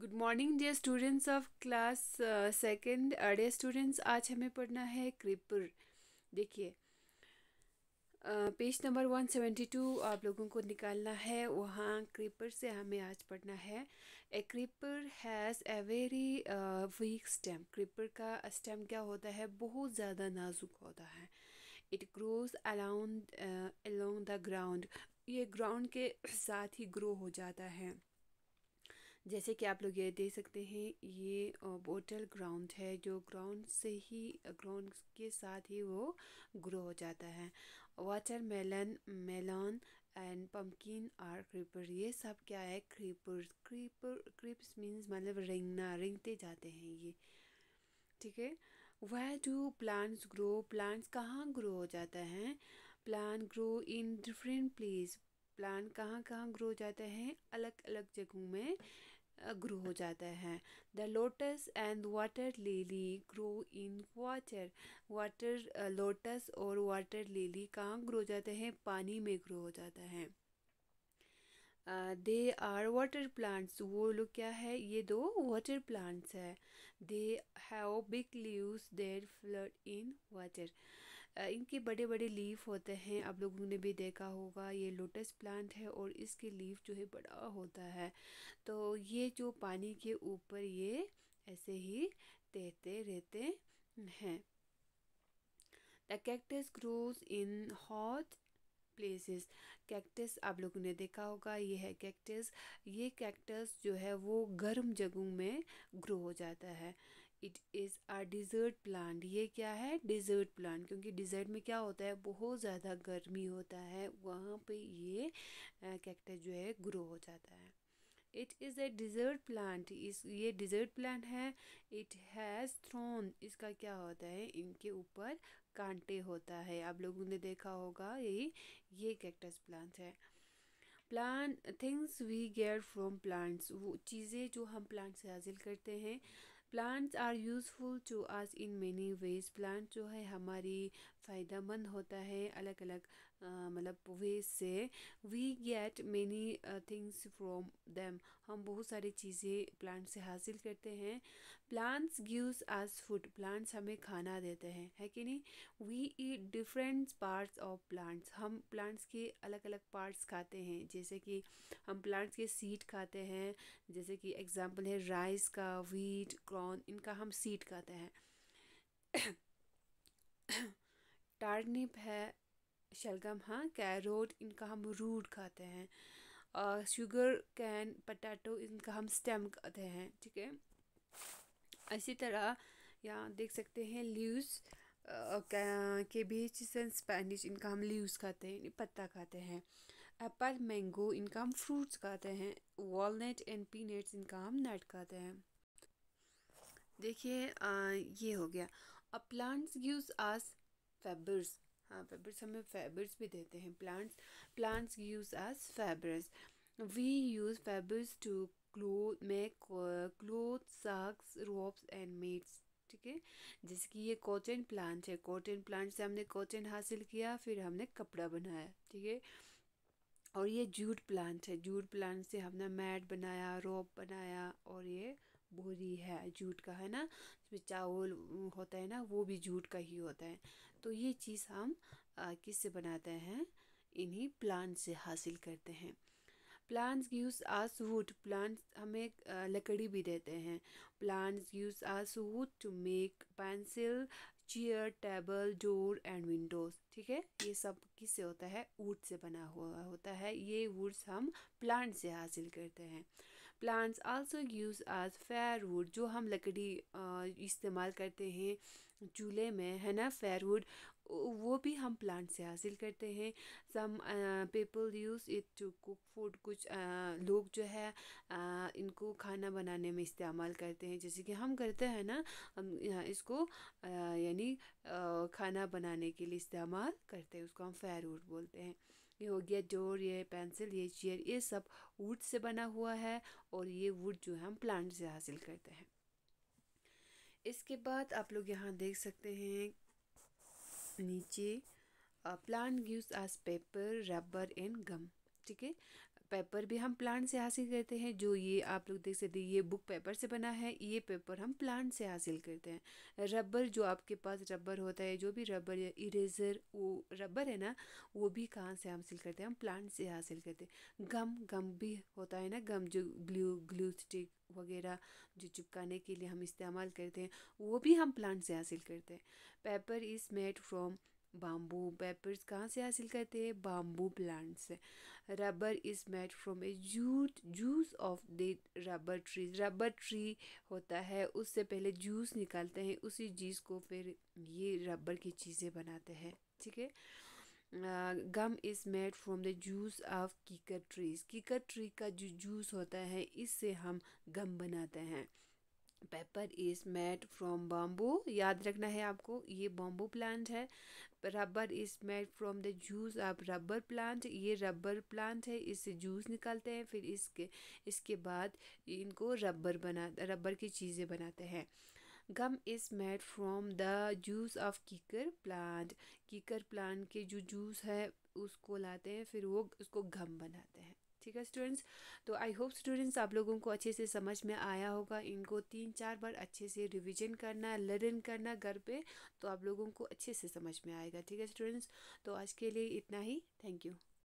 good morning dear students of class second day students आज हमें पढ़ना है क्रिपर देखिए uh, page number one seventy two आप लोगों को निकालना है वहाँ क्रिपर से हमें आज पढ़ना है a creeper has a very weak stem creeper का स्टेम क्या होता है बहुत ज़्यादा नाजुक होता है it grows around along the ground ये ग्राउंड के साथ ही ग्रो हो जाता है जैसे कि आप लोग ये देख सकते हैं ये बोटल ग्राउंड है जो ग्राउंड से ही ग्राउंड के साथ ही वो ग्रो हो जाता है watermelon melon and pumpkin are creeper ये सब क्या है क्रीपर क्रीपर क्रीप्स मीन्स मतलब रेंगना रेंगते जाते हैं ये ठीक है वह डू प्लांट्स ग्रो प्लांट्स कहाँ ग्रो हो जाता है plant grow in different place plant कहाँ कहाँ ग्रो हो जाते हैं अलग अलग जगहों में ग्रो हो जाता है the lotus and water lily grow in water water lotus और वाटर लेली कहाँ ग्रो जाते हैं पानी में ग्रो हो जाता है दे आर वाटर प्लांट्स वो लोग क्या है ये दो वाटर प्लांट्स है they have big leaves there float in water इनके बड़े बड़े लीफ होते हैं आप लोगों ने भी देखा होगा ये लोटस प्लांट है और इसके लीफ जो है बड़ा होता है तो ये जो पानी के ऊपर ये ऐसे ही तैरते रहते हैं the cactus grows in hot places cactus आप लोगों ने देखा होगा ये है कैक्टस ये कैक्टस जो है वो गर्म जगहों में ग्रो हो जाता है it is a desert plant ये क्या है डिज़र्ट प्लांट क्योंकि डिज़र्ट में क्या होता है बहुत ज़्यादा गर्मी होता है वहाँ पे ये कैक्टस जो है ग्रो हो जाता है it is a desert plant इस ये डिज़र्ट प्लांट है इट हैज़ थ्रोन इसका क्या होता है इनके ऊपर कांटे होता है आप लोगों ने देखा होगा यही ये कैक्टस प्लांट है plant things we get from plants वो चीज़ें जो हम प्लांट से हासिल करते हैं plants are useful to us in many ways plant जो है हमारी फ़ायदा मंद होता है अलग अलग मतलब वे से we get many things from them हम बहुत सारी चीज़ें प्लांट से हासिल करते हैं plants gives us food plants हमें खाना देते हैं है कि नहीं we eat different parts of plants हम प्लांट्स के अलग अलग पार्ट्स खाते हैं जैसे कि हम प्लांट्स के सीड खाते हैं जैसे कि एग्जाम्पल है राइस का वीट क्रॉन इनका हम सीड खाते हैं टार्निप है शलगम हाँ कैरोट इनका हम रूट खाते हैं शुगर कैन पटाटो इनका हम स्टेम खाते हैं ठीक है इसी तरह यहाँ देख सकते हैं लीव्स के बीच सन स्पेनिश इनका हम लीव्स खाते हैं पत्ता खाते हैं एप्पल मैंगो इनका हम फ्रूट्स खाते हैं वॉलनट एंड पीनट्स इनका हम नट खाते हैं देखिए ये हो गया अ प्लांट्स गिव्स आस फैबर्स हाँ फैबर्स हमें फैबर्स भी देते हैं plants plants use as fabrics we use fabrics to cloth make cloth sacks ropes and mats ठीक है जैसे कि ये कॉटन प्लांट है कॉटन प्लांट से हमने कॉटन हासिल किया फिर हमने कपड़ा बनाया ठीक है और ये जूट प्लांट है जूट प्लांट से हमने मैट बनाया रोप बनाया और ये बोरी है जूट का है ना जिसमें चावल होता है ना वो भी जूट का ही होता है तो ये चीज़ हम किससे बनाते हैं इन्हीं प्लांट से हासिल करते हैं plants use as wood plants हमें लकड़ी भी देते हैं plants use as wood to make pencil chair table door and windows ठीक है ये सब किससे होता है वुड से बना हुआ होता है ये वुड्स हम प्लांट से हासिल करते हैं plants also use as wood जो हम लकड़ी इस्तेमाल करते हैं चूल्हे में है ना वुड वो भी हम प्लांट से हासिल करते हैं some people use it to cook food कुछ uh, लोग जो है uh, इनको खाना बनाने में इस्तेमाल करते हैं जैसे कि हम करते हैं ना हम इसको uh, यानी uh, खाना बनाने के लिए इस्तेमाल करते हैं उसको हम फेयर वुड बोलते हैं ये हो गया डोर ये पेंसिल ये चेयर ये सब वुड से बना हुआ है और ये वुड जो है हम प्लांट से हासिल करते हैं इसके बाद आप लोग यहाँ देख सकते हैं नीचे plant use as paper rubber and gum ठीक है पेपर भी हम प्लांट से हासिल करते हैं जो ये आप लोग देख सकते हैं ये बुक पेपर से बना है ये पेपर हम प्लांट से हासिल करते हैं रबर जो आपके पास रबर होता है जो भी रबर या इरेजर वो रबर है ना वो भी कहाँ से हासिल करते हैं हम प्लांट से हासिल करते हैं गम गम भी होता है ना गम जो ग्लू ग्लू स्टिक वगैरह जो चिपकाने के लिए हम इस्तेमाल करते हैं वो भी हम प्लांट से हासिल करते हैं paper is made from bamboo papers कहाँ से हासिल करते हैं बाम्बू प्लांट से rubber is made from a jute juice of the rubber trees rubber tree होता है उससे पहले जूस निकालते हैं उसी जूस को फिर ये रबर की चीज़ें बनाते हैं ठीक है gum is made from the juice of kikar trees कीकर ट्री का जो जूस होता है इससे हम गम बनाते हैं paper is made from bamboo याद रखना है आपको ये बॉम्बू प्लांट है rubber is made from the juice आप रबर प्लांट ये रबर प्लांट है इससे जूस निकालते हैं फिर इसके इसके बाद इनको रबर बना रबर की चीज़ें बनाते हैं gum is made from the juice of kikar plant कीकर प्लांट के जो जूस है उसको लाते हैं फिर वो उसको गम बनाते हैं ठीक है स्टूडेंट्स तो आई होप स्टूडेंट्स आप लोगों को अच्छे से समझ में आया होगा इनको तीन चार बार अच्छे से रिविजन करना लर्न करना घर पर तो आप लोगों को अच्छे से समझ में आएगा ठीक है स्टूडेंट्स तो आज के लिए इतना ही थैंक यू